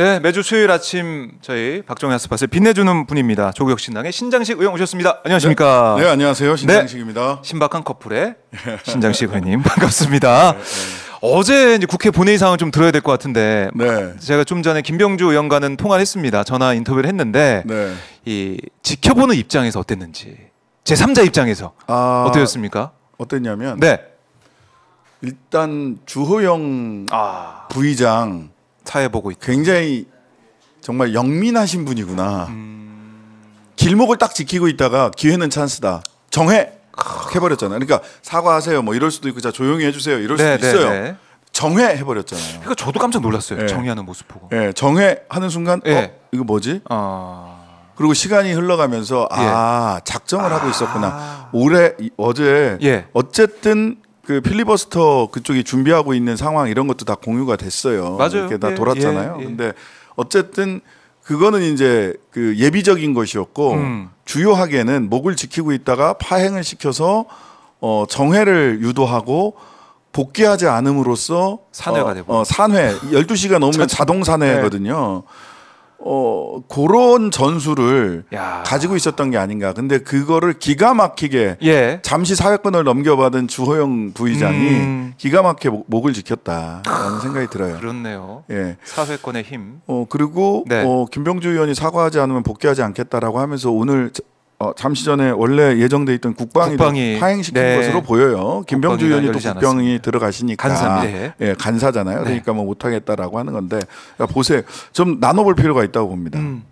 네, 매주 수요일 아침 저희 박종희 아스파스 빛내주는 분입니다. 조국 신당의 신장식 의원 오셨습니다. 안녕하십니까? 네, 네 안녕하세요. 네, 신장식입니다. 네, 신박한 커플의 신장식 의원님 반갑습니다. 네, 네, 어제 이제 국회 본회의 상황 좀 들어야 될 것 같은데 네. 제가 좀 전에 김병주 의원과는 통화를 했습니다. 전화 인터뷰를 했는데 이 지켜보는 입장에서 어땠는지 제 3자 입장에서 아, 어땠습니까? 어땠냐면 네. 일단 주호영 아. 부의장 스해보고 있다. 굉장히 정말 영민하신 분이구나. 음... 길목을 딱 지키고 있다가 기회는 찬스다. 정해 해버렸잖아요. 그러니까 사과하세요. 뭐 이럴 수도 있고 자 조용히 해주세요. 이럴 수도 네, 네 있어요. 네. 정회 해버렸잖아요. 그러니까 저도 깜짝 놀랐어요. 네. 정회하는 모습 보고. 예, 정회 하는 순간 예. 어 이거 뭐지? 아... 그리고 시간이 흘러가면서 예. 아 작정을 아... 하고 있었구나. 아. 올해 어제 예. 어쨌든 그 필리버스터 그쪽이 준비하고 있는 상황 이런 것도 다 공유가 됐어요. 맞아요. 이렇게 다 예, 돌았잖아요. 예, 예. 근데 어쨌든 그거는 이제 그 예비적인 것이었고 음. 주요하게는 목을 지키고 있다가 파행을 시켜서 어 정회를 유도하고 복귀하지 않음으로써 산회가 어, 되고 어, 산회 12시가 넘으면 자동 산회거든요. 네. 어, 그런 전술을 야. 가지고 있었던 게 아닌가. 근데 그거를 기가 막히게 예. 잠시 사회권을 넘겨받은 주호영 부의장이 음. 기가 막히게 목을 지켰다라는 생각이 들어요. 그렇네요. 예. 사회권의 힘. 어, 그리고 네. 어, 김병주 의원이 사과하지 않으면 복귀하지 않겠다라고 하면서 오늘 어, 잠시 전에 원래 예정돼 있던 국방이, 국방이 파행시킨 네. 것으로 보여요. 김병주 의원이 또국병이 않았습니다. 들어가시니까 간사 네. 예, 간사잖아요. 네. 그러니까 뭐 못하겠다라고 하는 건데 그 보세요. 좀 나눠볼 필요가 있다고 봅니다. 음.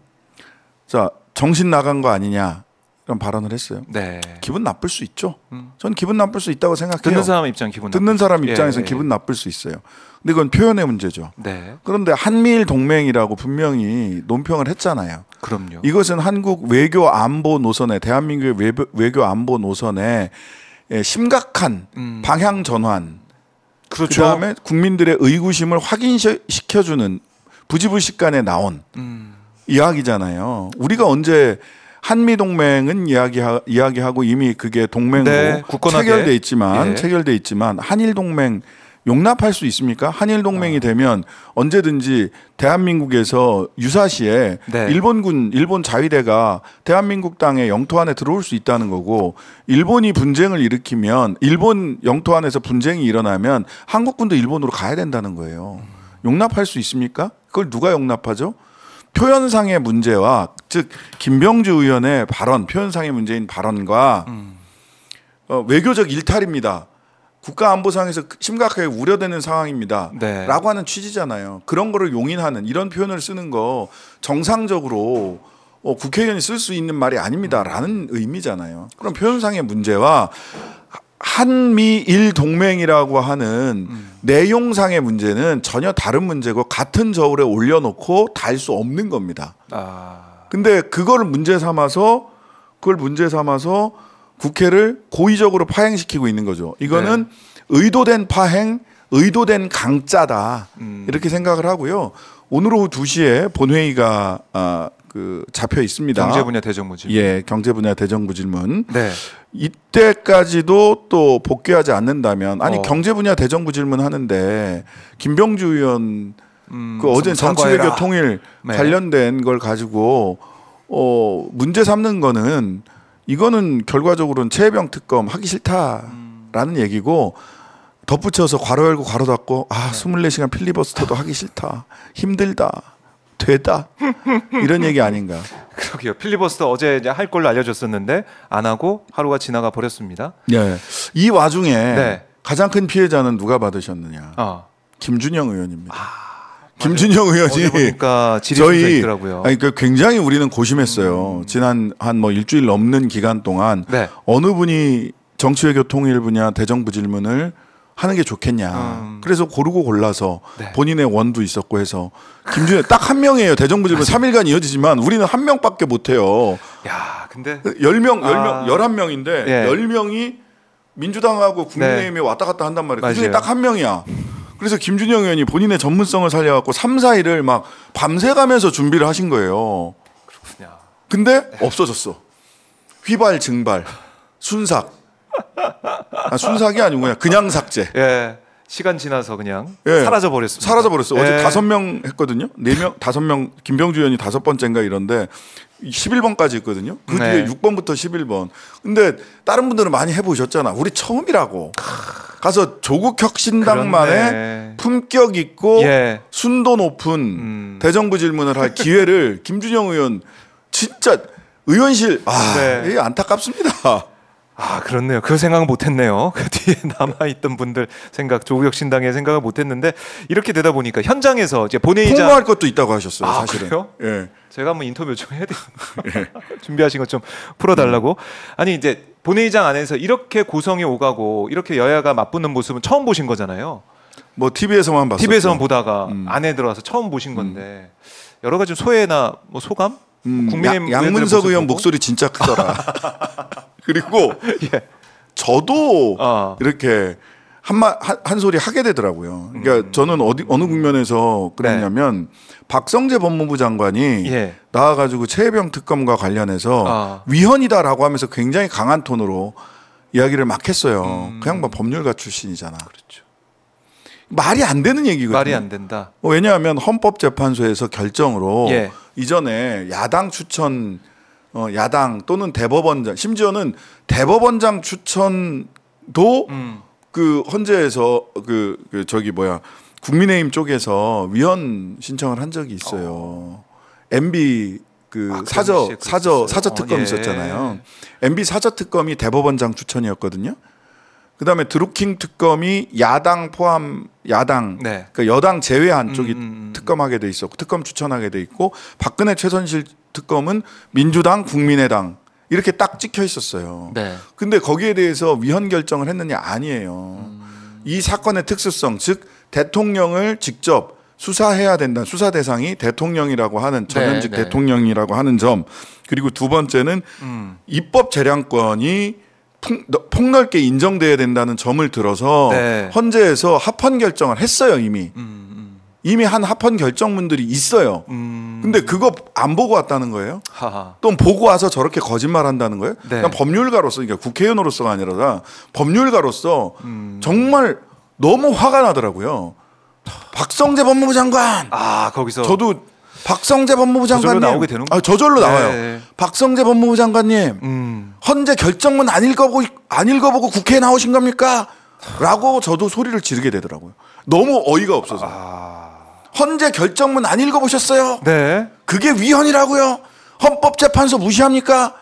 자 정신 나간 거 아니냐? 이런 발언을 했어요. 네. 기분 나쁠 수 있죠. 음. 전 기분 나쁠 수 있다고 생각해요. 듣는 사람 입장 기분 듣는 사람 입장에서 예, 예, 기분 나쁠 수 있어요. 근데 이건 표현의 문제죠. 네. 그런데 한미일 동맹이라고 분명히 논평을 했잖아요. 그럼요. 이것은 한국 외교 안보 노선에 대한민국의 외교, 외교 안보 노선에 예, 심각한 음. 방향 전환. 그렇죠. 그다음에 국민들의 의구심을 확인시켜주는 부지불식간에 나온 음. 이야기잖아요. 우리가 언제 한미 동맹은 이야기하, 이야기하고 이미 그게 동맹으로 네, 체결돼 있지만 예. 체결돼 있지만 한일 동맹 용납할 수 있습니까? 한일 동맹이 아. 되면 언제든지 대한민국에서 유사시에 네. 일본군 일본 자위대가 대한민국 땅의 영토 안에 들어올 수 있다는 거고 일본이 분쟁을 일으키면 일본 영토 안에서 분쟁이 일어나면 한국군도 일본으로 가야 된다는 거예요. 용납할 수 있습니까? 그걸 누가 용납하죠? 표현상의 문제와 즉 김병주 의원의 발언 표현상의 문제인 발언과 음. 어, 외교적 일탈입니다. 국가안보상에서 심각하게 우려되는 상황입니다. 네. 라고 하는 취지잖아요. 그런 거를 용인하는 이런 표현을 쓰는 거 정상적으로 어, 국회의원이 쓸 수 있는 말이 아닙니다. 라는 의미잖아요. 그럼 표현상의 문제와 한미일 동맹이라고 하는 음. 내용상의 문제는 전혀 다른 문제고 같은 저울에 올려놓고 달 수 없는 겁니다. 아. 근데 그걸 문제 삼아서 그걸 문제 삼아서 국회를 고의적으로 파행시키고 있는 거죠. 이거는 네. 의도된 파행, 의도된 강짜다. 음. 이렇게 생각을 하고요. 오늘 오후 2시에 본회의가 아, 그 잡혀 있습니다. 경제 분야 대정부 질문. 예, 경제 분야 대정부 질문. 네. 이때까지도 또 복귀하지 않는다면 아니 어. 경제 분야 대정부 질문 하는데 김병주 의원 음, 그 어제 정치외교 통일 네. 관련된 걸 가지고 어 문제 삼는 거는 이거는 결과적으로는 최병 특검 하기 싫다라는 음. 얘기고 덧붙여서 괄호 열고 괄호 닫고 아 네. 24시간 필리버스터도 하기 싫다 힘들다 되다 이런 얘기 아닌가? 그러게요. 필리버스터 어제 이제 할 걸로 알려줬었는데 안 하고 하루가 지나가 버렸습니다. 네. 이 와중에 네. 가장 큰 피해자는 누가 받으셨느냐? 어. 김준영 의원입니다. 아. 김준영 의원이 그니까 저희 있더라고요. 아니, 그러니까 굉장히 우리는 고심했어요. 음. 지난 한 뭐 일주일 넘는 기간 동안 네. 어느 분이 정치외교 통일 분야 대정부 질문을 하는 게 좋겠냐. 음. 그래서 고르고 골라서 네. 본인의 원도 있었고 해서 김준현 딱한 명이에요. 대정부질문 3일간 이어지지만 우리는 한 명밖에 못 해요. 야, 근데 10명, 10명, 아. 11명인데 네. 예. 10명이 민주당하고 국민의힘에 네. 왔다 갔다 한단 말이에요. 그중에 딱 한 명이야. 그래서 김준영 의원이 본인의 전문성을 살려 갖고 3, 4일을 막 밤새 가면서 준비를 하신 거예요. 그렇군요. 근데 없어졌어. 휘발 증발 순삭 아, 순삭이 아니고 그냥 그냥 삭제. 예. 시간 지나서 그냥 예. 사라져 버렸습니다. 사라져 버렸어. 예. 어제 다섯 명 했거든요. 네 명, 다섯 명 김병주 의원이 다섯 번째인가 이런데 11번까지 있거든요그 뒤에 네. 6번부터 11번. 근데 다른 분들은 많이 해보셨잖아. 우리 처음이라고. 가서 조국 혁신당만의 품격 있고 예. 순도 높은 음. 대정부 질문을 할 기회를 김준영 의원 진짜 의원실 아 네. 예, 안타깝습니다. 아 그렇네요. 그 생각 은 못했네요. 그 뒤에 남아있던 분들 생각 조국혁 신당의 생각을 못했는데 이렇게 되다 보니까 현장에서 이제 본회의장 통할 것도 있다고 하셨어요. 아, 사실은. 그래요? 예. 제가 한번 인터뷰 좀 해야 돼요. 예. 준비하신 것 좀 풀어달라고. 음. 아니 이제 본회의장 안에서 이렇게 고성이 오가고 이렇게 여야가 맞붙는 모습은 처음 보신 거잖아요. 뭐 TV에서만 봤어요. TV에서만 보다가 음. 안에 들어와서 처음 보신 음. 건데 여러 가지 소회나 뭐 소감? 음, 국민의힘 야, 양문석 의원 보고? 목소리 진짜 크더라. 그리고 예. 저도 어. 이렇게 한마 한, 한, 소리 하게 되더라고요. 그러니까 음. 저는 어디 어느 국면에서 그랬냐면 네. 박성재 법무부 장관이 예. 나와가지고 최혜병 특검과 관련해서 어. 위헌이다라고 하면서 굉장히 강한 톤으로 이야기를 막 했어요. 음. 그 양반 뭐 법률가 출신이잖아. 그렇죠. 말이 안 되는 얘기거든요. 말이 안 된다. 왜냐하면 헌법재판소에서 결정으로 예. 이전에 야당 추천 어, 야당 또는 대법원장 심지어는 대법원장 추천도 음. 그 헌재에서 그, 그, 저기 뭐야 국민의힘 쪽에서 위헌 신청을 한 적이 있어요. 어. MB 그 아, 그 사저 사저 있어요 사저 특검 어, 예. 있었잖아요. MB 사저 특검이 대법원장 추천이었거든요. 그다음에 드루킹 특검이 야당 포함 야당 네. 그 여당 제외한 음, 쪽이 음음. 음, 음. 특검하게 돼 있었고 특검 추천하게 돼 있고 박근혜 최선실 특검은 민주당 국민의당 이렇게 딱 찍혀 있었어요. 네. 근데 거기에 대해서 위헌 결정을 했느냐 아니에요. 음. 이 사건의 특수성 즉 대통령을 직접 수사해야 된다. 수사 대상이 대통령이라고 하는 네, 전현직 네, 대통령이라고 하는 점 그리고 두 번째는 음. 입법 재량권이 폭, 넓게 인정돼야 된다는 점을 들어서 네. 헌재에서 합헌 결정을 했어요 이미 음, 음. 이미 한 합헌 결정문들이 있어요. 음. 근데 그거 안 보고 왔다는 거예요. 또 보고 와서 저렇게 거짓말한다는 거예요. 네. 그냥 법률가로서 그러니까 국회의원으로서가 아니라 법률가로서 음. 정말 너무 화가 나더라고요. 박성재 법무부 장관. 아 거기서 저도 박성재 법무부 장관님 저절로 나오게 되는 아, 저절로 나와요. 네, 네. 박성재 법무부 장관님 음. 헌재 결정문 안 읽어보고 안 읽어보고 국회에 나오신 겁니까? 라고 저도 소리를 지르게 되더라고요. 너무 어이가 없어서. 아... 헌재 결정문 안 읽어보셨어요? 네. 그게 위헌이라고요? 헌법재판소 무시합니까?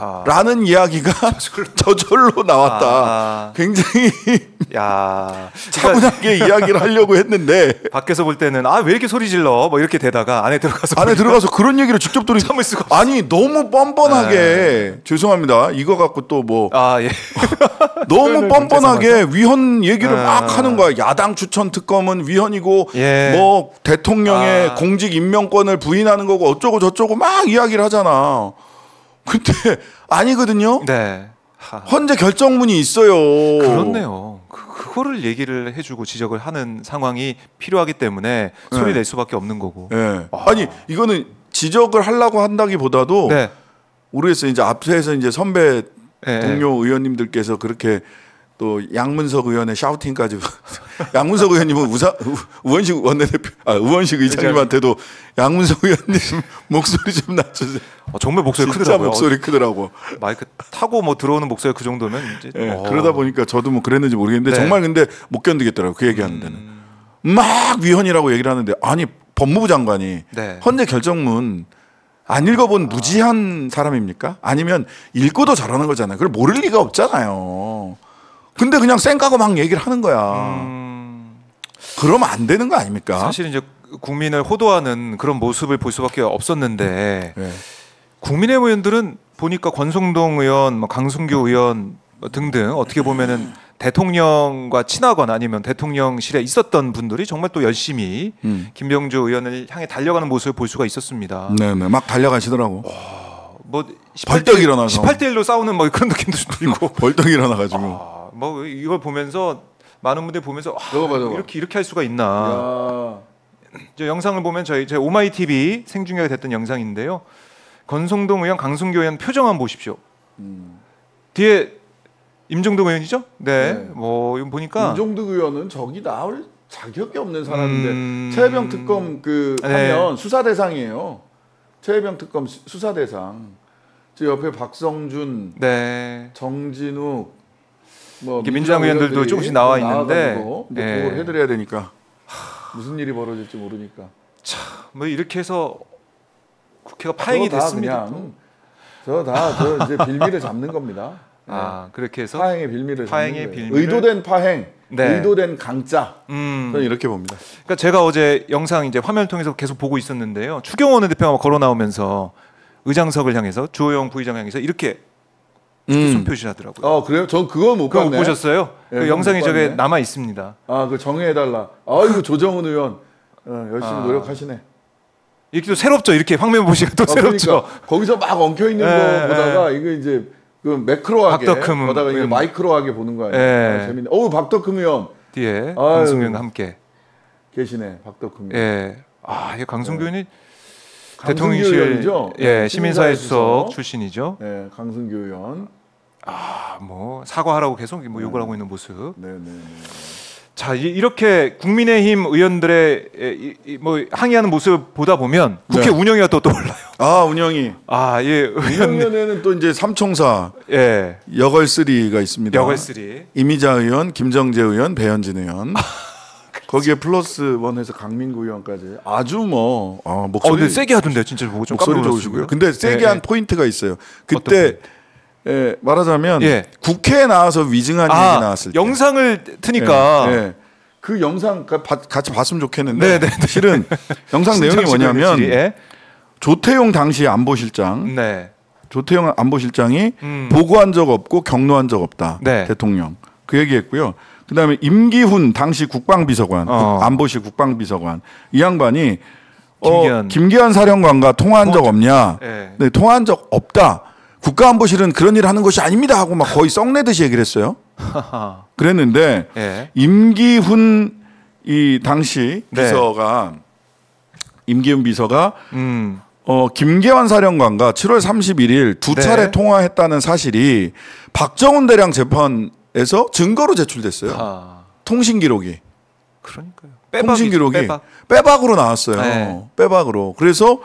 아. 라는 이야기가 저절로, 나왔다. 아 굉장히 야 차분하게 이야기를 하려고 했는데 밖에서 볼 때는 아 왜 이렇게 소리 질러 뭐 이렇게 되다가 안에 들어가서 안에 들어가서 그런 얘기를 직접 들이 참을 수가 없어. 아니 너무 뻔뻔하게 에 네. 죄송합니다 이거 갖고 또뭐 아, 예. 너무 뻔뻔하게 위헌 얘기를 에막 아. 하는 거야 야당 추천 특검은 위헌이고 예. 뭐 대통령의 아. 공직 임명권을 부인하는 거고 어쩌고 저쩌고 막 이야기를 하잖아. 근데 아니거든요. 네. 헌재 결정문이 있어요. 그렇네요. 그, 거를 얘기를 해주고 지적을 하는 상황이 필요하기 때문에 소리 네. 낼 수밖에 없는 거고. 네. 아. 니 이거는 지적을 하려고 한다기보다도 네. 모르겠어요. 이제 앞에서 이제 선배 네. 동료 의원님들께서 그렇게 또 양문석 의원의 샤우팅까지 양문석 의원님은 우사, 우원식 원내대표 아, 우원식 의장님한테도 양문석 의원님 목소리 좀 낮춰주세요. 아, 정말 목소리 크더라고요. 목소리 크더라고. 마이크 타고 뭐 들어오는 목소리 그 정도면 이제 네, 그러다 보니까 저도 뭐 그랬는지 모르겠는데 네. 정말 근데 못 견디겠더라고 그 얘기하는 음. 데는 음. 막 위헌이라고 얘기를 하는데 아니 법무부 장관이 네. 헌재 결정문 안 읽어본 무지한 사람입니까? 아니면 읽고도 잘하는 거잖아요. 그걸 모를 리가 없잖아요. 근데 그냥 쌩까고 막 얘기를 하는 거야. 음... 그러면 안 되는 거 아닙니까? 사실 이제 국민을 호도하는 그런 모습을 볼 수밖에 없었는데 네. 예. 국민의 의원들은 보니까 권성동 의원, 뭐 강승규 의원 뭐 등등 어떻게 보면은 대통령과 친하거나 아니면 대통령실에 있었던 분들이 정말 또 열심히 음. 김병주 의원을 향해 달려가는 모습을 볼 수가 있었습니다. 네네 네. 막 달려가시더라고. 오, 어, 뭐 18대, 벌떡 일어나서 18대 1로 싸우는 뭐 그런 느낌도 있고 벌떡 일어나가지고. 아. 뭐 이걸 보면서 많은 분들 보면서 아, 봐, 이렇게 이렇게 할 수가 있나. 저 영상을 보면 저희 제 오마이 TV 생중계가 됐던 영상인데요. 건성동 의원, 강승교 의원 표정만 보십시오. 음. 뒤에 임종득 의원이죠? 네. 네. 뭐 이거 보니까 임종득 의원은 저기 나올 자격이 없는 사람인데 음... 최혜병 특검 그 네. 하면 수사 대상이에요. 최혜병 특검 수사 대상. 저 옆에 박성준, 네. 정진욱, 뭐 민주당 의원들도 조금씩 나와 있는데 근데 그걸 예. 해드려야 되니까 무슨 일이 벌어질지 모르니까 참뭐 이렇게 해서 국회가 파행이 됐습니다. 저다 저 이제 빌미를 잡는 겁니다. 네. 아 예. 그렇게 해서 파행의 빌미를 파행의 빌미 의도된 파행 네. 의도된 강자 음. 저는 이렇게 봅니다. 그러니까 제가 어제 영상 이제 화면 통해서 계속 보고 있었는데요. 추경 원내대표가 걸어 나오면서 의장석을 향해서 주호영 부의장 향해서 이렇게 손 음. 표시하더라고요. 아 그래요? 전 그건 못 그거 못 보셨어요? 예, 그 영상이 못 저게 남아 있습니다. 아, 그정해달라 아이고, 조정훈 의원. 어, 열심히 아. 노력하시네. 이게 또 새롭죠. 이렇게 황면 보시가 또 아, 새롭죠. 그러니까 거기서 막 엉켜 있는 예, 거 예. 보다가 이게 이제 그 매크로하게 보다가 이게 마이크로하게 보는 거 아니에요? 예. 아, 재밌네. 어우 박덕흠 의원 뒤에 강승균 함께. 계시네. 박덕흠 예. 아, 이 강승균이 예. 강승규 대통령실 예, 시민사회 수석 출신이죠. 네, 강승규 의원. 아, 뭐 사과하라고 계속 뭐 욕을 네. 하고 있는 모습. 네, 네, 네. 자, 이렇게 국민의힘 의원들의 이, 뭐 항의하는 모습 보다 보면 네. 국회 운영위가 또 떠올라요. 아, 운영위. 아, 예. 의영위원회는또 이제 삼총사. 예. 여걸 쓰리가 있습니다. 여걸 3. 이미자 의원, 김정재 의원, 배현진 의원. 아, 거기에 플러스 원에서 강민구 의원까지 아주 뭐 아, 어, 목소리 어, 세게 하던데 진짜 보고 좀 목소리 좋으시고요. 근데 세게 네, 한 예. 포인트가 있어요. 그때 포인트? 예, 말하자면 예. 국회에 나와서 위증한 아, 얘기 나왔을 때 영상을 트니까 예, 예. 그 영상 그 같이 봤으면 좋겠는데 네네네. 네, 네. 실은 영상 내용이 뭐냐면 예. 조태용 당시 안보실장 네. 조태용 안보실장이 음. 보고한 적 없고 경로한 적 없다 네. 대통령 그 얘기했고요. 그다음에 임기훈 당시 국방비서관 어. 안보실 국방비서관 이 양반이 어, 김기현, 어, 김기현 사령관과 통화한 적 없냐? 예. 네, 통화한 적 없다. 국가안보실은 그런 일을 하는 것이 아닙니다 하고 막 거의 썩내듯이 얘기를 했어요. 그랬는데 예. 임기훈 이 당시 네. 비서가 임기훈 비서가 음. 어, 김계환 사령관과 7월 31일 두 네. 차례 통화했다는 사실이 박정훈 대량 재판에서 증거로 제출됐어요. 아. 통신 기록이. 그러니까요. 통신 기록이 빼박. 빼박으로 나왔어요. 네. 빼박으로. 그래서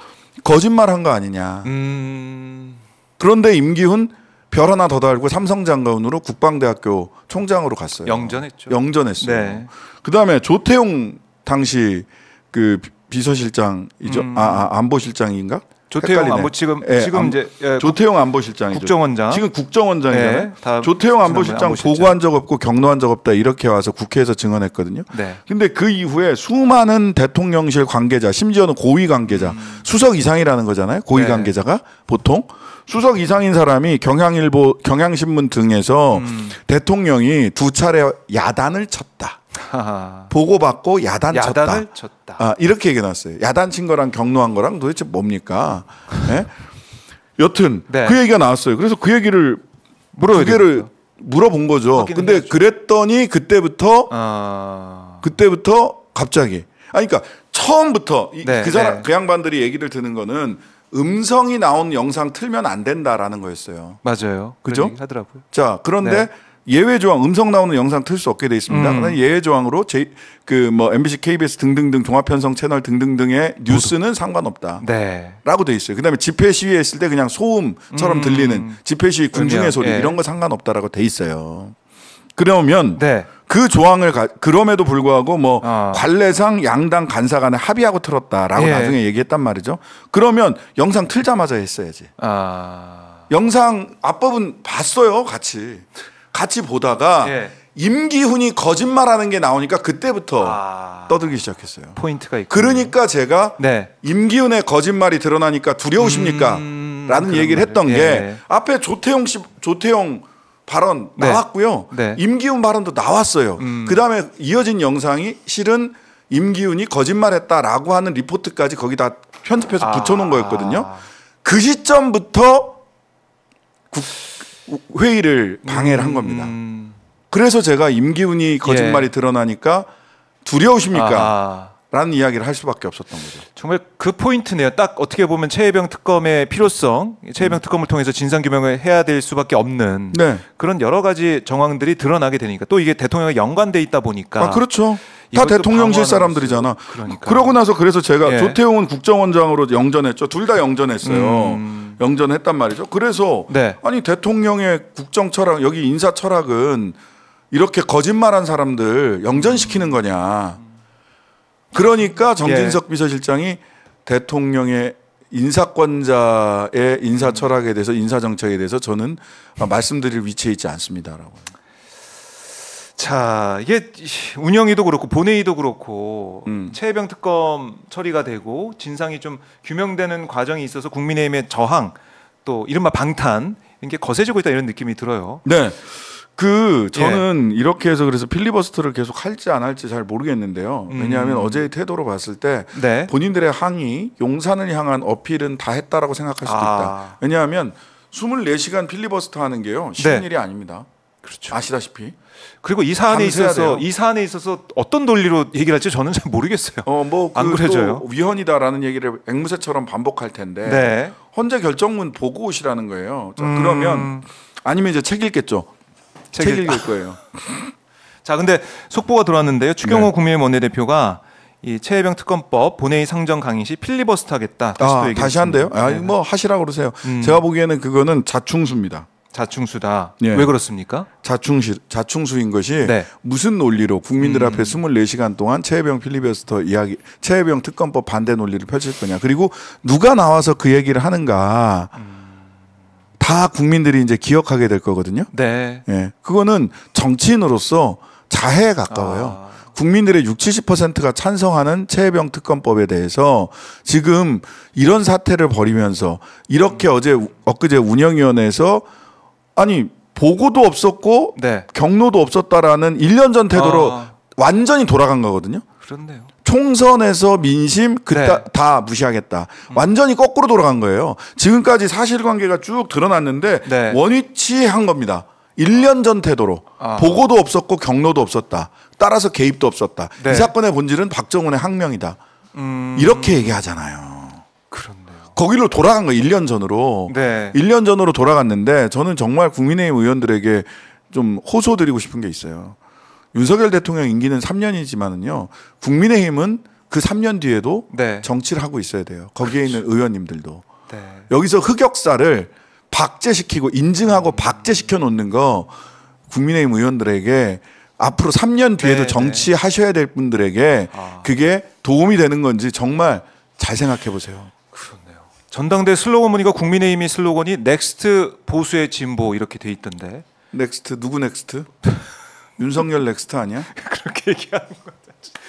거짓말 한 거 아니냐. 음. 그런데 임기훈 별 하나 더 달고 삼성장관으로 국방대학교 총장으로 갔어요. 영전했죠. 영전했어요. 네. 그다음에 조태용 당시 그 비서실장이죠. 음. 아, 아, 안보실장인가? 조태용 헷갈리네. 안보 지금 네, 지금 안, 이제 예, 조태용 안보실장이죠. 국정원장 지금 국정원장이잖아요. 네, 조태용 안보실장, 안보실장 보고한 적 없고 경로한 적 없다 이렇게 와서 국회에서 증언했거든요. 네. 근데 그 이후에 수많은 대통령실 관계자 심지어는 고위 관계자 음. 수석 이상이라는 거잖아요. 고위 네. 관계자가 보통 수석 이상인 사람이 경향일보, 경향신문 등에서 음. 대통령이 두 차례 야단을 쳤다. 보고받고 야단 야단을 쳤다. 쳤다. 아, 이렇게 얘기 나왔어요. 야단 친 거랑 경로한 거랑 도대체 뭡니까? 네? 여튼 네. 그 얘기가 나왔어요. 그래서 그 얘기를 물어두 개를 물어본 거죠. 근데 해야죠. 그랬더니 그때부터 어... 그때부터 갑자기 아 그러니까 처음부터 네, 그 사람 네. 그 양반들이 얘기를 드는 거는 음성이 나온 영상 틀면 안 된다라는 거였어요. 맞아요. 그죠? 하더라고요. 자, 그런데 네. 예외 조항 음성 나오는 영상 틀 수 없게 돼 있습니다. 음. 예외 조항으로 제 그 뭐 MBC, KBS 등등등 종합 편성 채널 등등등의 뉴스는 상관없다. 네. 라고 돼 있어요. 그다음에 집회 시위했을때 그냥 소음처럼 음. 들리는 집회 시위 군중의 음요. 소리 예. 이런 거 상관없다라고 돼 있어요. 그러면 네. 그 조항을 가, 그럼에도 불구하고 뭐 어. 관례상 양당 간사 간에 합의하고 틀었다라고 예. 나중에 얘기했단 말이죠. 그러면 영상 틀자마자 했어야지. 아. 영상 앞법은 봤어요, 같이. 같이 보다가 예. 임기훈이 거짓말하는 게 나오니까 그때부터 아... 떠들기 시작했어요. 포인트가 있고. 그러니까 제가 네. 임기훈의 거짓말이 드러나니까 두려우십니까? 음... 라는 얘기를 했던 예. 게 앞에 조태용 씨 조태용 발언 네. 나왔고요. 네. 임기훈 발언도 나왔어요. 음. 그다음에 이어진 영상이 실은 임기훈이 거짓말했다라고 하는 리포트까지 거기다 편집해서 아. 붙여놓은 거였거든요. 그 시점부터 국, 회의를 방해를 한 음, 겁니다. 음. 그래서 제가 임기훈이 거짓말이 예. 드러나니까 두려우십니까? 아 라는 이야기를 할 수밖에 없었던 거죠. 정말 그 포인트네요. 딱 어떻게 보면 최혜병 특검의 필요성, 최혜병 음. 특검을 통해서 진상 규명을 해야 될 수밖에 없는 네. 그런 여러 가지 정황들이 드러나게 되니까 또 이게 대통령과 연관돼 있다 보니까 아, 그렇죠. 다 대통령실 사람들이잖아. 그러니까. 그러고 나서 그래서 제가 예. 조태웅은 국정원장으로 영전했죠. 둘 다 영전했어요. 음. 영전했단 말이죠. 그래서 네. 아니 대통령의 국정 철학 여기 인사 철학은 이렇게 거짓말한 사람들 영전시키는 거냐. 그러니까 정진석 예. 비서실장이 대통령의 인사권자의 인사 음. 철학에 대해서 인사 정책에 대해서 저는 말씀드릴 위치에 있지 않습니다라고. 자 이게 운영위도 그렇고 본회의도 그렇고 음. 최혜병 특검 처리가 되고 진상이 좀 규명되는 과정이 있어서 국민의힘의 저항 또 이른바 방탄 이게 거세지고 있다 이런 느낌이 들어요. 네. 그 저는 예. 이렇게 해서 그래서 필리버스터를 계속 할지 안 할지 잘 모르겠는데요. 음. 왜냐하면 음. 어제의 태도로 봤을 때 네. 본인들의 항의, 용산을 향한 어필은 다 했다라고 생각할 수도 아. 있다. 왜냐하면 24시간 필리버스터 하는 게요. 쉬운 네. 일이 아닙니다. 그렇죠. 아시다시피. 그리고 이 사안에 있어서 돼요. 이 사안에 있어서 어떤 논리로 얘기할지 를 저는 잘 모르겠어요. 어뭐안 그 그래져요. 위헌이다라는 얘기를 앵무새처럼 반복할 텐데 네. 혼자 결정문 보고 오시라는 거예요. 음. 그러면 아니면 이제 책 읽겠죠. 책, 읽을 거예요. 자, 근데 속보가 들어왔는데요. 추경호 네. 국민의 원내대표가 이 최혜병 특검법 본회의 상정 강의 시 필리버스터겠다. 하 다시 아, 또 얘기. 다시 한대요. 아, 네. 뭐 하시라 고 그러세요. 음. 제가 보기에는 그거는 자충수입니다. 자충수다. 예. 왜 그렇습니까? 자충시, 자충수인 것이 네. 무슨 논리로 국민들 음. 앞에 음. 24시간 동안 최혜병 필리버스터 이야기, 최혜병 특검법 반대 논리를 펼칠 거냐. 그리고 누가 나와서 그 얘기를 하는가. 음. 다 국민들이 이제 기억하게 될 거거든요. 네. 예. 그거는 정치인으로서 자해에 가까워요. 아. 국민들의 60, 70%가 찬성하는 체해병 특검법에 대해서 지금 이런 사태를 벌이면서 이렇게 음. 어제 엊그제 운영위원회에서 아니 보고도 없었고 네. 경로도 없었다라는 1년 전 태도로 아. 완전히 돌아간 거거든요. 그렇네요. 총선에서 민심 그다 네. 다 무시하겠다. 완전히 거꾸로 돌아간 거예요. 지금까지 사실관계가 쭉 드러났는데 네. 원위치한 겁니다. 1년 전 태도로 아. 보고도 없었고 경로도 없었다. 따라서 개입도 없었다. 네. 이 사건의 본질은 박정훈의 항명이다. 음... 이렇게 얘기하잖아요. 요 거기로 돌아간 거예요. 1년 전으로. 네. 1년 전으로 돌아갔는데 저는 정말 국민의힘 의원들에게 좀 호소드리고 싶은 게 있어요. 윤석열 대통령 임기는 3년이지만은요. 국민의힘은 그 3년 뒤에도 네. 정치를 하고 있어야 돼요. 거기에 그렇죠. 있는 의원님들도. 네. 여기서 흑역사를 박제시키고 인증하고 음. 박제시켜 놓는 거 국민의힘 의원들에게 앞으로 3년 뒤에도 네, 네, 정치하셔야 될 분들에게 아. 그게 도움이 되는 건지 정말 잘 생각해 보세요. 그렇네요. 전당대 슬로건 보니까 국민의힘이 슬로건이 넥스트 보수의 진보 이렇게 돼 있던데. 넥스트 누구 넥스트? 윤석열 넥스트 아니야? 그렇게 얘기하는 거야.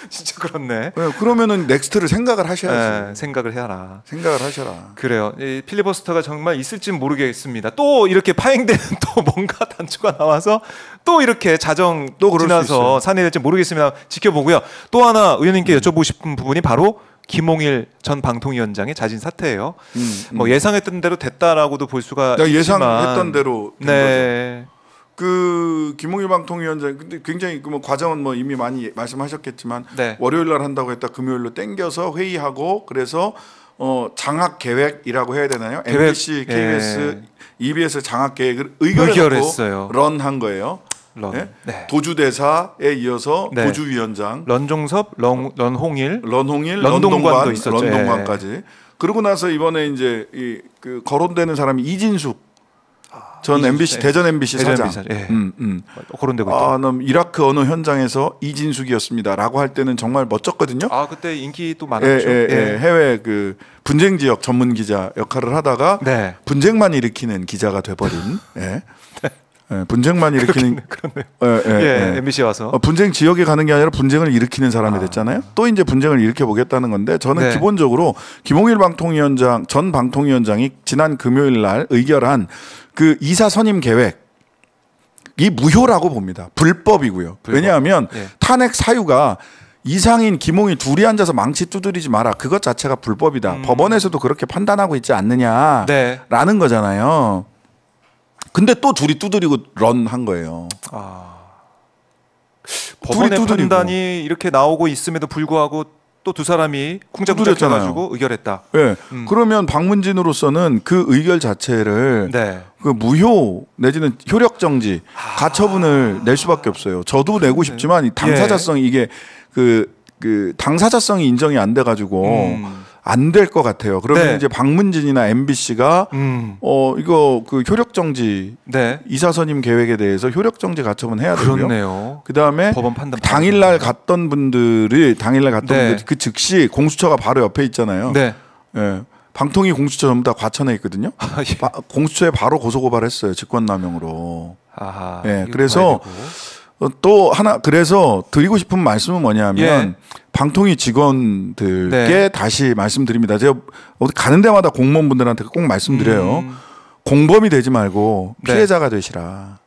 진짜 그렇네. 네, 그러면은 넥스트를 생각을 하셔야지. 네, 생각을 해라. 생각을 하셔라. 그래요. 필리버스터가 정말 있을진 모르겠습니다. 또 이렇게 파행되는 또 뭔가 단추가 나와서 또 이렇게 자정 또 지나서 산해될지 모르겠습니다. 지켜보고요. 또 하나 의원님께 음. 여쭤보고 싶은 부분이 바로 김홍일 전 방통위원장의 자진 사퇴예요. 음, 뭐 음. 뭐 예상했던 대로 됐다라고도 볼 수가 예상했던 대로 네. 거죠. 그 김홍일 방통위원장 근데 굉장히 그뭐 과정은 뭐 이미 많이 말씀하셨겠지만 네. 월요일 날 한다고 했다 금요일로 땡겨서 회의하고 그래서 어 장학 계획이라고 해야 되나요? 계획, MBC, KBS, 예. EBS e 장학 계획을 의결했고 런 한 거예요. 런. 네? 네. 도주대사에 이어서 네. 도주위원장 런종섭, 런, 런홍일, 런홍일, 런동관도 런동관, 예. 런동관까지. 예. 그러고 나서 이번에 이제 이그 거론되는 사람이 이진숙 전 MBC 대전 MBC 대전 사장. MBC, 예. 음, 음. 음, 음. 어, 그런 데고 있다. 아, 난 이라크 어느 현장에서 이진숙이었습니다라고 할 때는 정말 멋졌거든요. 아, 그때 인기 또 많았죠. 예, 예, 예. 예. 해외 그 분쟁 지역 전문 기자 역할을 하다가 네. 분쟁만 일으키는 기자가 돼 버린. 예. 네, 분쟁만 일으키는 그렇겠네, 그렇네 예, 예, 예, MBC 와서 어, 분쟁 지역에 가는 게 아니라 분쟁을 일으키는 사람이 아. 됐잖아요. 또 이제 분쟁을 일으켜 보겠다는 건데 저는 네. 기본적으로 김홍일 방통위원장 전 방통위원장이 지난 금요일 날 의결한 그 이사 선임 계획 이 무효라고 봅니다. 불법이고요. 불법. 왜냐하면 네. 탄핵 사유가 이상인 김홍이 둘이 앉아서 망치 두드리지 마라. 그것 자체가 불법이다. 음. 법원에서도 그렇게 판단하고 있지 않느냐라는 네. 거잖아요. 근데 또 둘이 두드리고 런 한 거예요. 아. 법원의 판단이 이렇게 나오고 있음에도 불구하고 또두 사람이 쿵짝쿵짝해가지고 의결했다. 네. 음. 그러면 방문진으로서는 그 의결 자체를 네. 그 무효 내지는 효력 정지 아... 가처분을 낼 수밖에 없어요. 저도 내고 네. 싶지만 당사자성 예. 이게 그그 그 당사자성이 인정이 안 돼가지고. 음. 안될것 같아요. 그러면 네. 이제 방문진이나 MBC가 음. 어 이거 그 효력 정지 네. 이사선임 계획에 대해서 효력 정지 가처분 해야 되고요. 그렇네요. 그다음에 법원 판단 당일 날 갔던 분들이 당일 날 갔던 네. 분들 그 즉시 공수처가 바로 옆에 있잖아요. 네. 예. 방통위 공수처 전부 다 과천에 있거든요. 아, 예. 바, 공수처에 바로 고소고발했어요. 직권남용으로. 아하, 예. 그래서 어, 또 하나 그래서 드리고 싶은 말씀은 뭐냐면 예. 방통위 직원들께 네. 다시 말씀드립니다. 제가 어디 가는 데마다 공무원분들한테 꼭 말씀드려요. 음. 공범이 되지 말고 네. 피해자가 네. 되시라.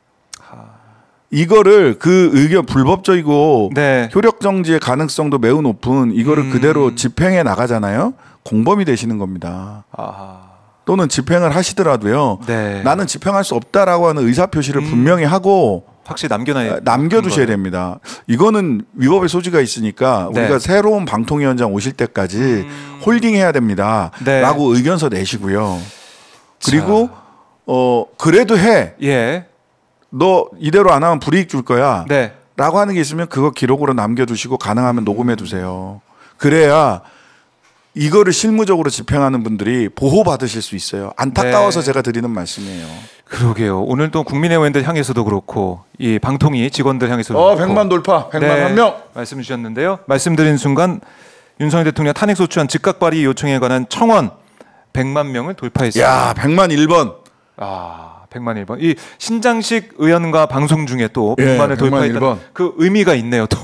이거를 그 의견 불법적이고 네. 효력 정지의 가능성도 매우 높은 이거를 음. 그대로 집행해 나가잖아요. 공범이 되시는 겁니다. 아하. 또는 집행을 하시더라도요. 네. 나는 집행할 수 없다라고 하는 의사 표시를 음. 분명히 하고 확실히 남겨놔야 아, 남겨두셔야 됩니다. 이거는 위법의 소지가 있으니까 네. 우리가 새로운 방통위원장 오실 때까지 음... 홀딩해야 됩니다.라고 네. 의견서 내시고요. 그리고 어 그래도 해. 예. 너 이대로 안 하면 불이익 줄 거야. 네. 라고 하는 게 있으면 그거 기록으로 남겨두시고 가능하면 녹음해 두세요. 그래야 이거를 실무적으로 집행하는 분들이 보호받으실 수 있어요. 안타까워서 네. 제가 드리는 말씀이에요. 그러게요. 오늘또 국민의 의원들 향해서도 그렇고 이 방통위 직원들 향해서도 어, 그렇고 100만 돌파, 100만 네. 한 명. 말씀 주셨는데요. 말씀드린 순간 윤석열 대통령 탄핵 소추안 즉각 발의 요청에 관한 청원 100만 명을 돌파했습니다. 야, 100만 1번. 아. 100만 1번. 이 신장식 의원과 방송 중에 또 100만을 예, 돌파했다그 의미가 있네요. 또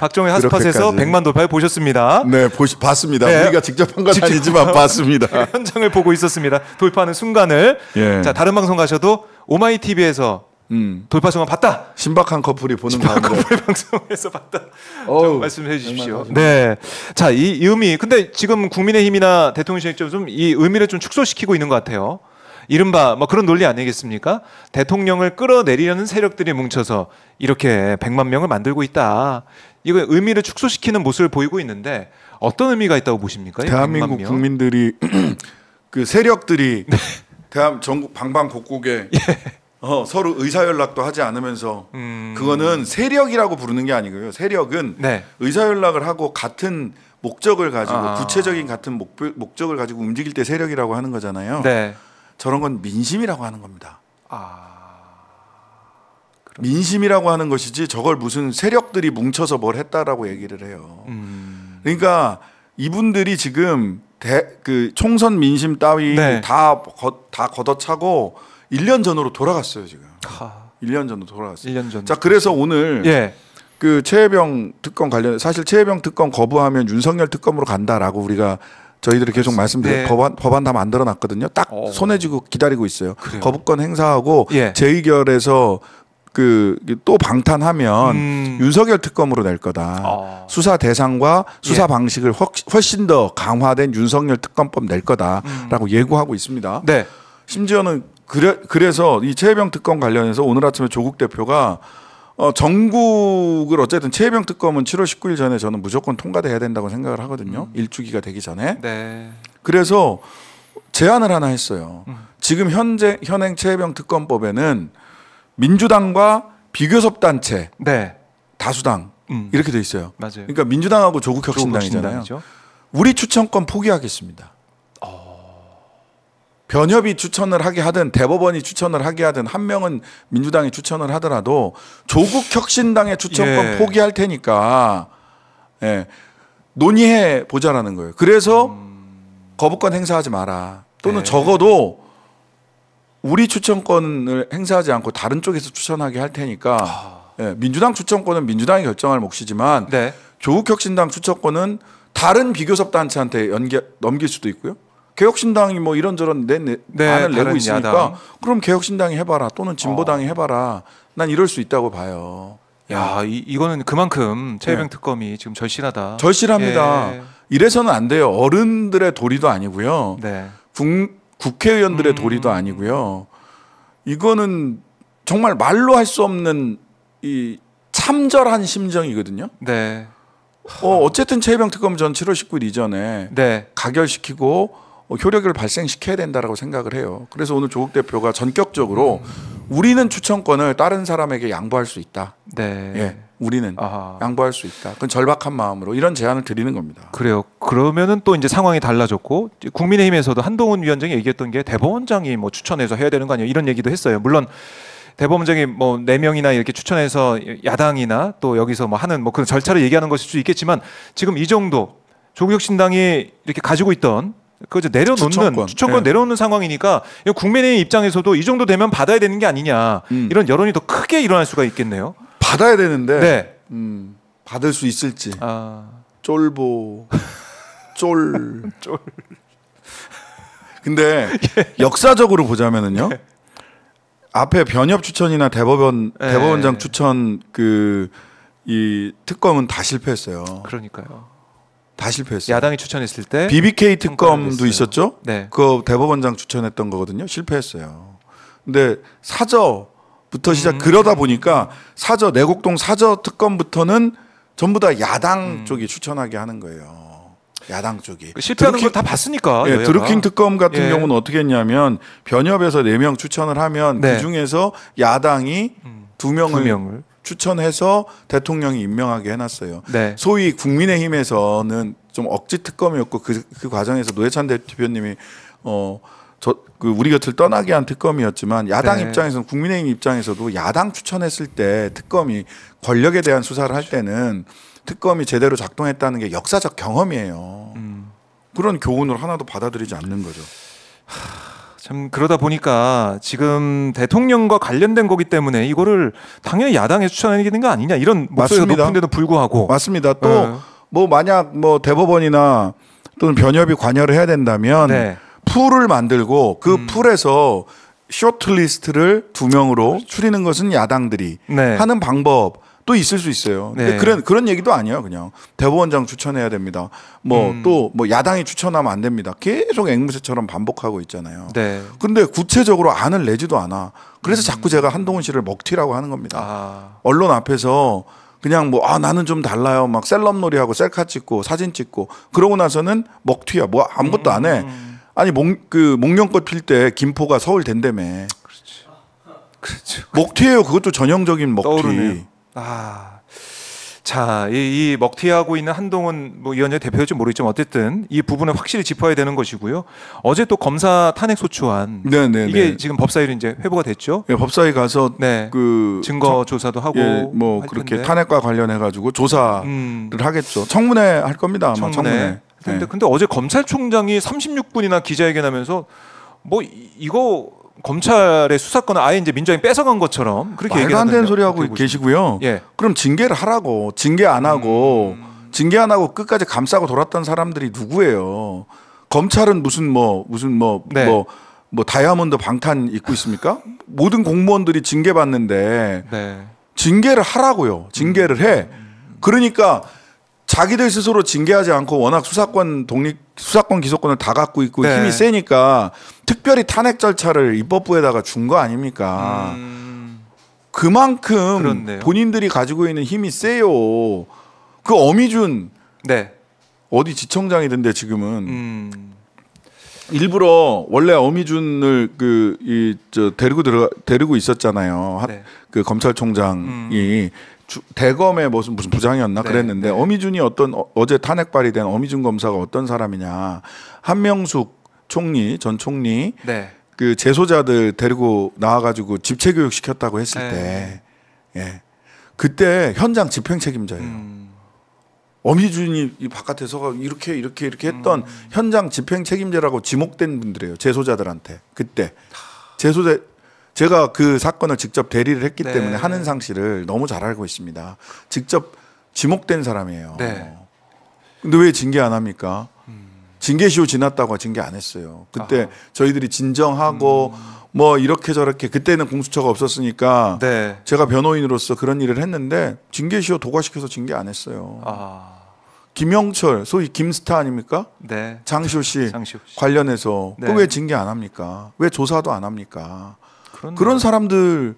박종의 핫스팟에서 100만 돌파 보셨습니다. 네, 보시, 봤습니다. 네. 우리가 직접 한건 아니지만 봤습니다. 현장을 보고 있었습니다. 돌파하는 순간을 예. 자 다른 방송 가셔도 오마이 TV에서 음. 돌파 순간 봤다. 신박한 커플이 보는 신박한 가운데. 커플 방송에서 봤다. 좀 말씀해 주십시오. 네. 자, 이 의미. 근데 지금 국민의힘이나 대통령실이 좀 이 의미를 좀 축소시키고 있는 것 같아요. 이른바 뭐 그런 논리 아니겠습니까? 대통령을 끌어내리려는 세력들이 뭉쳐서 이렇게 100만 명을 만들고 있다. 이거 의미를 축소시키는 모습을 보이고 있는데 어떤 의미가 있다고 보십니까? 대한민국 국민들이 그 세력들이 네. 대한 전국 방방곡곡에 예. 어, 서로 의사 연락도 하지 않으면서 음... 그거는 세력이라고 부르는 게 아니고요. 세력은 네. 의사 연락을 하고 같은 목적을 가지고 아... 구체적인 같은 목표, 목적을 가지고 움직일 때 세력이라고 하는 거잖아요. 네. 저런 건 민심이라고 하는 겁니다. 아, 민심이라고 하는 것이지 저걸 무슨 세력들이 뭉쳐서 뭘 했다라고 얘기를 해요. 음. 그러니까 이분들이 지금 대, 그 총선 민심 따위 네. 다, 다 걷어차고 1년 전으로 돌아갔어요, 지금. 하. 1년 전으로 돌아갔어요. 1년 전. 자, 그래서 오늘 예. 그 최혜병 특검 관련 사실 최혜병 특검 거부하면 윤석열 특검으로 간다라고 우리가 저희들이 계속 말씀드린 네. 법안 법안 다 만들어 놨거든요. 딱 어. 손에 쥐고 기다리고 있어요. 그래요. 거부권 행사하고 예. 재의결에서 그 또 방탄하면 음. 윤석열 특검으로 낼 거다. 어. 수사 대상과 수사 예. 방식을 훨씬 더 강화된 윤석열 특검법 낼 거다라고 음. 예고하고 있습니다. 네. 심지어는 그래, 그래서 이 최혜병 특검 관련해서 오늘 아침에 조국 대표가 어, 전국을 어쨌든 체해병 특검은 7월 19일 전에 저는 무조건 통과돼야 된다고 생각을 하거든요. 음. 일주기가 되기 전에. 네. 그래서 제안을 하나 했어요. 음. 지금 현재 현행 체해병 특검법에는 민주당과 비교섭 단체, 네. 다수당 음. 이렇게 돼 있어요. 맞아요. 그러니까 민주당하고 조국 혁신당이잖아요. 조국 우리 추천권 포기하겠습니다. 변협이 추천을 하게 하든 대법원이 추천을 하게 하든 한 명은 민주당이 추천을 하더라도 조국 혁신당의 추천권 예. 포기할 테니까 예. 논의해 보자라는 거예요. 그래서 음. 거부권 행사하지 마라. 또는 예. 적어도 우리 추천권을 행사하지 않고 다른 쪽에서 추천하게 할 테니까 아. 예. 민주당 추천권은 민주당이 결정할 몫이지만 네. 조국 혁신당 추천권은 다른 비교섭 단체한테 연계 넘길 수도 있고요. 개혁신당이 뭐 이런저런 내, 내 네, 안을 내고 있으니까 야당. 그럼 개혁신당이 해봐라 또는 진보당이 어. 해봐라 난 이럴 수 있다고 봐요. 야, 이, 이거는 그만큼 최혜병 네. 특검이 지금 절실하다. 절실합니다. 예. 이래서는 안 돼요. 어른들의 도리도 아니고요. 네. 국, 국회의원들의 음. 도리도 아니고요. 이거는 정말 말로 할 수 없는 이 참절한 심정이거든요. 네. 어, 어쨌든 최혜병 특검 전 7월 19일 이전에 네. 가결시키고 어, 효력을 발생시켜야 된다라고 생각을 해요. 그래서 오늘 조국 대표가 전격적으로 우리는 추천권을 다른 사람에게 양보할 수 있다. 네. 예. 우리는 아하. 양보할 수 있다. 그건 절박한 마음으로 이런 제안을 드리는 겁니다. 그래요. 그러면은 또 이제 상황이 달라졌고 국민의힘에서도 한동훈 위원장이 얘기했던 게 대법원장이 뭐 추천해서 해야 되는 거 아니에요? 이런 얘기도 했어요. 물론 대법원장이 뭐 네 명이나 이렇게 추천해서 야당이나 또 여기서 뭐 하는 뭐 그런 절차를 얘기하는 것일 수 있겠지만 지금 이 정도 조국혁신당이 이렇게 가지고 있던 그저 내려놓는 추천권, 추천권 네. 내려놓는 상황이니까 국민의 입장에서도 이 정도 되면 받아야 되는 게 아니냐 음. 이런 여론이 더 크게 일어날 수가 있겠네요. 받아야 되는데 네. 음, 받을 수 있을지 아... 쫄보 쫄 쫄. 근데 예. 역사적으로 보자면은요 네. 앞에 변협 추천이나 대법원 네. 대법원장 추천 그 이 특검은 다 실패했어요. 그러니까요. 다 실패했어요. 야당이 추천했을 때 BBK 특검도 있었죠. 네. 그 대법원장 추천했던 거거든요. 실패했어요. 근데 사저부터 음. 시작 음. 그러다 보니까 사저 내곡동 사저 특검부터는 전부 다 야당 음. 쪽이 추천하게 하는 거예요. 야당 쪽이 그 실패하는 걸 다 봤으니까. 예, 드루킹 특검 같은 예. 경우는 어떻게 했냐면 변협에서 네명 추천을 하면 네. 그 중에서 야당이 음. 두 명을 추천해서 대통령이 임명하게 해놨어요. 네. 소위 국민의힘에서는 좀 억지 특검이었고 그, 그 과정에서 노회찬 대표님이 어, 저, 그 우리 곁을 떠나게 한 특검이었지만 야당 네. 입장에서는 국민의힘 입장에서도 야당 추천했을 때 특검이 권력에 대한 수사를 할 때는 특검이 제대로 작동했다는 게 역사적 경험이에요. 음. 그런 교훈을 하나도 받아들이지 않는 거죠. 하... 참 그러다 보니까 지금 대통령과 관련된 거기 때문에 이거를 당연히 야당에 추천하는 게 아니냐 이런 목소리가 맞습니다. 높은데도 불구하고 맞습니다. 또뭐 네. 뭐 만약 뭐 대법원이나 또는 변협이 관여를 해야 된다면 네. 풀을 만들고 그 음. 풀에서 쇼트리스트를 두 명으로 그렇죠. 추리는 것은 야당들이 네. 하는 방법. 또 있을 수 있어요. 근데 네. 그런 그런 얘기도 아니에요 그냥 대법원장 추천해야 됩니다. 뭐 또뭐 음. 뭐 야당이 추천하면 안 됩니다. 계속 앵무새처럼 반복하고 있잖아요. 네. 근데 구체적으로 안을 내지도 않아. 그래서 음. 자꾸 제가 한동훈 씨를 먹튀라고 하는 겁니다. 아. 언론 앞에서 그냥 뭐아 나는 좀 달라요. 막 셀럽놀이하고 셀카 찍고 사진 찍고 그러고 나서는 먹튀야. 뭐 아무것도 안 해. 음. 아니 목 그 목련꽃 필 때 김포가 서울 된대매 그렇죠. 그렇죠. 먹튀예요. 그것도 전형적인 먹튀. 떠오르네요. 아. 자, 이, 이, 먹튀하고 있는 한동훈 뭐 위원장의 대표일지 모르겠지만 어쨌든 이 부분은 확실히 짚어야 되는 것이고요. 어제 또 검사 탄핵 소추안 네네 네, 네. 이게 지금 법사위로 이제 회부가 됐죠. 네, 법사위 가서 네. 그 증거 조사도 하고 예, 뭐 그렇게 탄핵과 관련해 가지고 조사를 음. 하겠죠. 청문회 할 겁니다. 아마 청문회. 청문회. 근데 네. 근데 어제 검찰총장이 36분이나 기자회견하면서 뭐 이, 이거 검찰의 수사권을 아예 이제 민주당이 뺏어간 것처럼 그렇게 말도 안 되는 소리 하고 계시고요. 예. 그럼 징계를 하라고 징계 안 하고 음... 징계 안 하고 끝까지 감싸고 돌았던 사람들이 누구예요? 검찰은 무슨 뭐 무슨 뭐뭐 네. 뭐, 뭐 다이아몬드 방탄 입고 있습니까? 모든 공무원들이 징계 받는데 네. 징계를 하라고요. 징계를 해. 음. 그러니까 자기들 스스로 징계하지 않고 워낙 수사권 독립 수사권 기소권을 다 갖고 있고 네. 힘이 세니까 특별히 탄핵 절차를 입법부에다가 준 거 아닙니까? 음... 그만큼 그렇네요. 본인들이 가지고 있는 힘이 세요. 그 어미준 네. 어디 지청장이던데 지금은 음... 일부러 원래 어미준을 그 이 저 데리고 들어 데리고 있었잖아요. 네. 그 검찰총장이 음... 대검의 무슨 뭐 무슨 부장이었나 네, 그랬는데 네. 어미준이 어떤 어, 어제 탄핵 발의된 어미준 검사가 어떤 사람이냐 한명숙 총리 전 총리 네. 그 재소자들 데리고 나와가지고 집체 교육 시켰다고 했을 네. 때, 예, 그때 현장 집행 책임자예요. 음. 엄희준이 바깥에 서 이렇게 이렇게 이렇게 했던 음. 현장 집행 책임자라고 지목된 분들이에요. 재소자들한테 그때 재소자 제가 그 사건을 직접 대리를 했기 네. 때문에 하는 상실을 너무 잘 알고 있습니다. 직접 지목된 사람이에요. 네. 근데 왜 징계 안 합니까? 징계시효 지났다고 징계 안 했어요. 그때 아하. 저희들이 진정하고 음. 뭐 이렇게 저렇게 그때는 공수처가 없었으니까 네. 제가 변호인으로서 그런 일을 했는데 징계시효 도과시켜서 징계 안 했어요. 아. 김영철 소위 김스타 아닙니까? 네. 장시호 씨, 씨. 관련해서 네. 그왜 징계 안 합니까? 왜 조사도 안 합니까? 그렇네요. 그런 사람들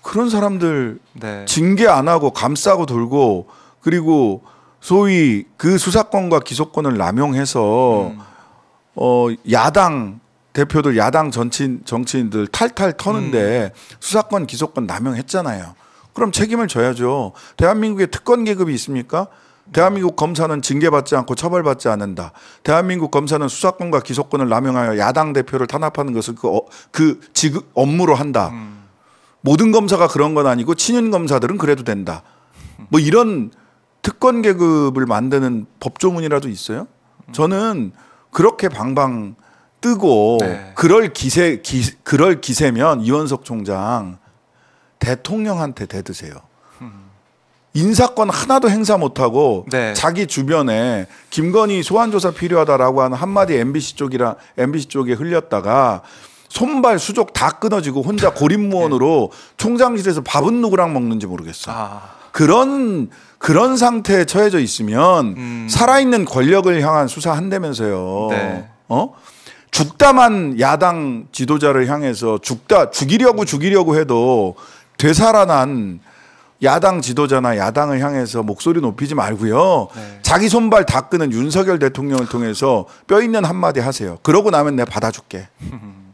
그런 사람들 네. 징계 안 하고 감싸고 돌고 그리고 소위 그 수사권과 기소권을 남용해서 음. 어 야당 대표들 야당 정치인 정치인들 탈탈 터는데 음. 수사권 기소권 남용했잖아요. 그럼 책임을 져야죠. 대한민국에 특권 계급이 있습니까? 대한민국 검사는 징계받지 않고 처벌받지 않는다. 대한민국 검사는 수사권과 기소권을 남용하여 야당 대표를 탄압하는 것을 그, 어, 그 지급 업무로 한다. 음. 모든 검사가 그런 건 아니고 친윤 검사들은 그래도 된다. 뭐 이런 특권 계급을 만드는 법조문이라도 있어요? 저는 그렇게 방방 뜨고 네. 그럴 기세 기, 그럴 기세면 이원석 총장 대통령한테 대드세요. 인사권 하나도 행사 못하고 네. 자기 주변에 김건희 소환조사 필요하다라고 하는 한마디 MBC 쪽이라 MBC 쪽에 흘렸다가 손발 수족 다 끊어지고 혼자 고립무원으로 네. 총장실에서 밥은 누구랑 먹는지 모르겠어. 아. 그런 그런 상태에 처해져 있으면 음. 살아있는 권력을 향한 수사 한다면서요. 네. 어? 죽다만 야당 지도자를 향해서 죽다 죽이려고 죽이려고 해도 되살아난 야당 지도자나 야당을 향해서 목소리 높이지 말고요. 네. 자기 손발 다 끄는 윤석열 대통령을 통해서 뼈 있는 한마디 하세요. 그러고 나면 내가 받아줄게. 음.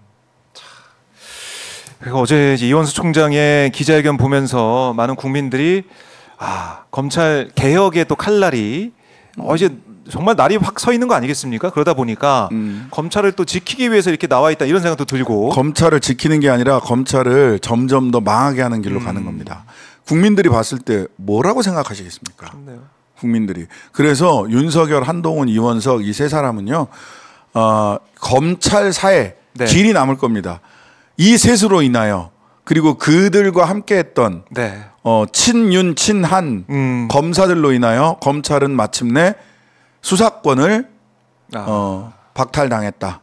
그리고 어제 이원수 총장의 기자회견 보면서 많은 국민들이 아 검찰 개혁의 또 칼날이 어제 정말 날이 확 서 있는 거 아니겠습니까? 그러다 보니까 음. 검찰을 또 지키기 위해서 이렇게 나와 있다 이런 생각도 들고 검찰을 지키는 게 아니라 검찰을 점점 더 망하게 하는 길로 음. 가는 겁니다. 국민들이 봤을 때 뭐라고 생각하시겠습니까? 그렇네요. 국민들이 그래서 윤석열, 한동훈, 이원석 이 세 사람은요 어, 검찰 사에 네. 길이 남을 겁니다. 이 셋으로 인하여 그리고 그들과 함께했던 네. 어, 친윤 친한 음. 검사들로 인하여 검찰은 마침내 수사권을 아. 어, 박탈당했다.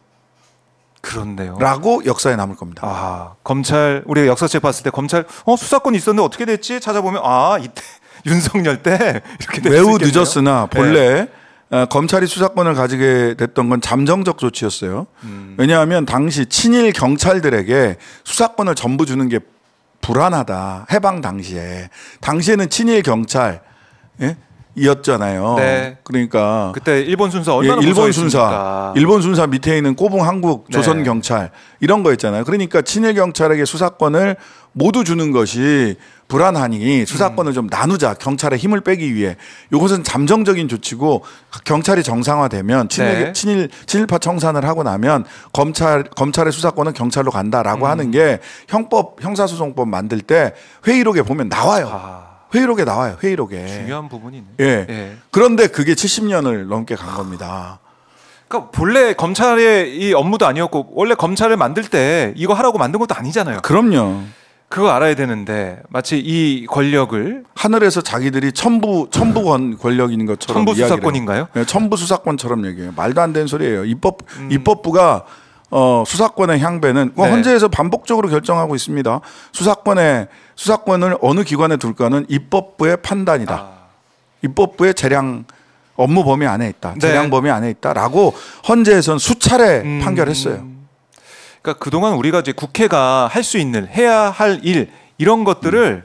그런데요. 라고 역사에 남을 겁니다. 아, 검찰 우리가 역사책 봤을 때 검찰 어 수사권 있었는데 어떻게 됐지 찾아보면 아 이때 윤석열 때 이렇게 매우 늦었으나 예. 본래 네. 검찰이 수사권을 가지게 됐던 건 잠정적 조치였어요. 음. 왜냐하면 당시 친일 경찰들에게 수사권을 전부 주는 게 불안하다. 해방 당시에. 당시에는 친일 경찰, 예? 이었잖아요. 네. 그러니까 그때 일본 순사 얼마나 예, 일본 순사, 일본 순사 밑에 있는 꼬붕 한국 조선 네. 경찰 네. 이런 거였잖아요. 그러니까 친일 경찰에게 수사권을 모두 주는 것이 불안하니 수사권을 좀 나누자 경찰의 힘을 빼기 위해 이것은 잠정적인 조치고 경찰이 정상화되면 친일, 네. 친일 친일파 청산을 하고 나면 검찰 검찰의 수사권은 경찰로 간다라고 음. 하는 게 형법 형사소송법 만들 때 회의록에 보면 나와요. 아. 회의록에 나와요. 회의록에 중요한 부분이네. 예. 예. 그런데 그게 70년을 넘게 간 겁니다. 그러니까 본래 검찰의 이 업무도 아니었고 원래 검찰을 만들 때 이거 하라고 만든 것도 아니잖아요. 그럼요. 그거 알아야 되는데 마치 이 권력을 하늘에서 자기들이 천부 천부권 권력인 것처럼 천부 수사권인가요? 네, 천부 수사권처럼 얘기해요. 말도 안 되는 소리예요. 입법 음. 입법부가 어, 수사권의 향배는 뭐 네. 헌재에서 반복적으로 결정하고 있습니다. 수사권의 수사권을 어느 기관에 둘까는 입법부의 판단이다. 아. 입법부의 재량 업무 범위 안에 있다. 재량 네. 범위 안에 있다라고 헌재에선 수차례 음. 판결했어요. 그러니까 그동안 우리가 이제 국회가 할 수 있는 해야 할 일 이런 것들을 음.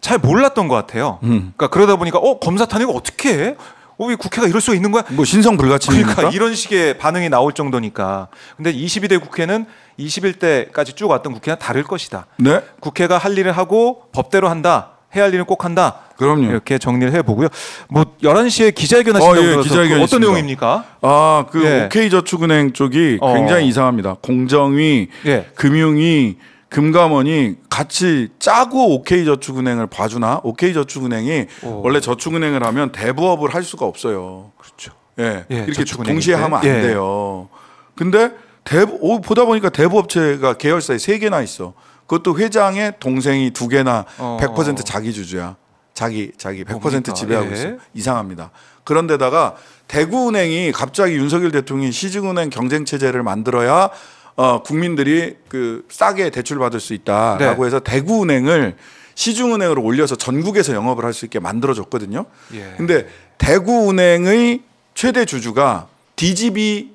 잘 몰랐던 것 같아요. 음. 그러니까 그러다 보니까 어 검사 탄핵 어떻게 해? 어, 왜 국회가 이럴 수가 있는 거야? 뭐 신성 불가침입니까? 그러니까 이런 식의 반응이 나올 정도니까. 근데 22대 국회는 21대까지 쭉 왔던 국회와 다를 것이다. 네? 국회가 할 일을 하고 법대로 한다. 해야 할 일은 꼭 한다. 그럼요. 이렇게 정리를 해보고요. 뭐 11시에 기자회견 하신다고 어, 예, 기자회견 어떤 내용입니까? 아, 그 예. OK저축은행 쪽이 어. 굉장히 이상합니다. 공정위, 예. 금융위, 금감원이 같이 짜고 OK저축은행을 봐주나? OK저축은행이 오. 원래 저축은행을 하면 대부업을 할 수가 없어요. 그렇죠. 예. 예 이렇게 동시에 하면 안 예. 돼요. 근데 대부, 오, 보다 보니까 대부업체가 계열사에 3개나 있어. 그것도 회장의 동생이 두 개나 어. 100% 자기 주주야. 자기 자기 100% 뭡니까? 지배하고 예. 있어요. 이상합니다. 그런데다가 대구은행이 갑자기 윤석열 대통령이 시중은행 경쟁 체제를 만들어야 어, 국민들이 그 싸게 대출 받을 수 있다라고 네. 해서 대구은행을 시중은행으로 올려서 전국에서 영업을 할 수 있게 만들어줬거든요. 예. 근데 대구은행의 최대 주주가 DGB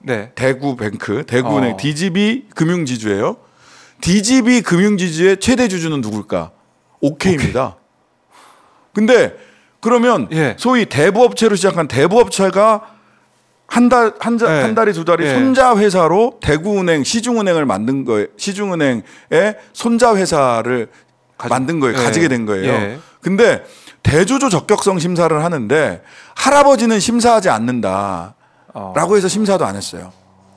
네. 대구뱅크, 대구은행 어. DGB 금융지주예요. DGB 금융지주의 최대 주주는 누굴까? 오케이입니다. 근데 그러면 예. 소위 대부업체로 시작한 대부업체가 한 달, 한, 자, 예. 한 달이 두 달이 예. 손자회사로 대구은행, 시중은행을 만든 거예요. 시중은행에 손자회사를 가지, 만든 거예요. 예. 가지게 된 거예요. 예. 근데 대주주 적격성 심사를 하는데 할아버지는 심사하지 않는다. 아. 라고 해서 심사도 안 했어요.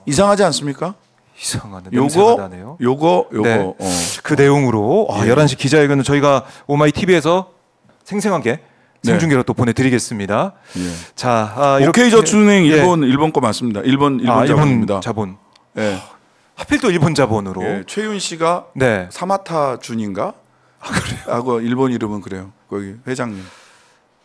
이상하지 않습니까? 이상하네. 요거 요거 요거 네. 어. 그 내용으로 아, 11시 예. 기자회견은 저희가 오마이 TV에서 생생하게 네. 생중계로 또 보내드리겠습니다. 예. 자, 아, 이렇게 OK 저축은행 예. 일본 일본 거 맞습니다. 일본 일본 아, 자본입니다. 자본. 예. 하필 또 일본 자본으로 예. 최윤 씨가 네. 사마타 준인가? 아, 그래요. 하고 일본 이름은 그래요. 거기 회장님.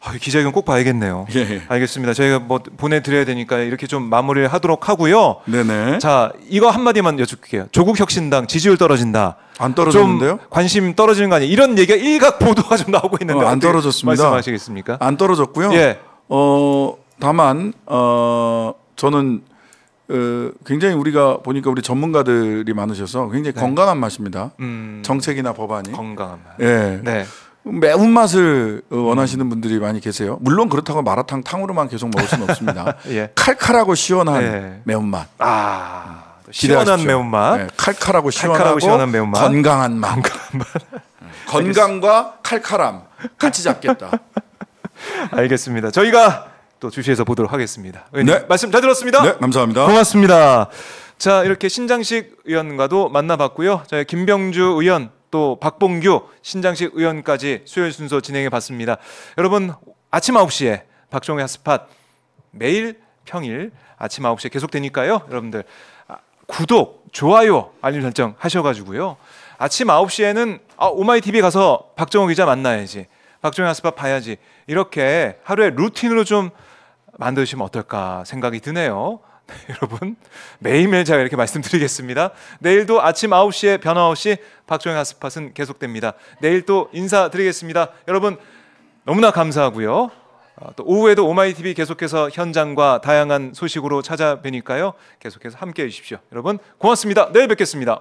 아, 기자회견 꼭 봐야겠네요. 예. 알겠습니다. 저희가 뭐 보내드려야 되니까 이렇게 좀 마무리를 하도록 하고요. 네네. 자, 이거 한마디만 여쭙게요. 조국혁신당 지지율 떨어진다. 안 떨어졌는데요? 관심 떨어지는 거 아니에요? 이런 얘기가 일각 보도가 좀 나오고 있는데. 어, 안 떨어졌습니다. 말씀하시겠습니까? 안 떨어졌고요. 예. 어, 다만, 어, 저는 어, 굉장히 우리가 보니까 우리 전문가들이 많으셔서 굉장히 네. 건강한 맛입니다. 음... 정책이나 법안이. 건강한 맛. 예. 네. 매운맛을 어, 원하시는 분들이 많이 계세요. 물론 그렇다고 마라탕 탕으로만 계속 먹을 수는 없습니다. 예. 칼칼하고 시원한 예. 매운맛. 아. 시원한 매운맛. 네, 예, 칼칼하고, 칼칼하고 시원한 매운맛. 건강한 맛. 건강 예. 건강과 칼칼함 같이 잡겠다. 알겠습니다. 저희가 또 주시해서 보도록 하겠습니다. 네. 말씀 잘 들었습니다. 네, 감사합니다. 고맙습니다. 자, 이렇게 신장식 의원과도 만나봤고요. 저희 김병주 의원 또 박봉규 신장식 의원까지 수요일 순서 진행해 봤습니다. 여러분 아침 9시에 박종의 스팟 매일 평일 아침 9시에 계속되니까요. 여러분들 아, 구독, 좋아요, 알림 설정 하셔가지고요. 아침 9시에는 아, 오마이TV 가서 박정호 기자 만나야지. 박정호 아스파 봐야지. 이렇게 하루의 루틴으로 좀 만드시면 어떨까 생각이 드네요. 네, 여러분 매일매일 제가 이렇게 말씀드리겠습니다. 내일도 아침 9시에 변함없이 박종현 핫스팟은 계속됩니다. 내일 또 인사드리겠습니다. 여러분 너무나 감사하고요. 어, 또 오후에도 오마이TV 계속해서 현장과 다양한 소식으로 찾아뵈니까요. 계속해서 함께해 주십시오. 여러분 고맙습니다. 내일 뵙겠습니다.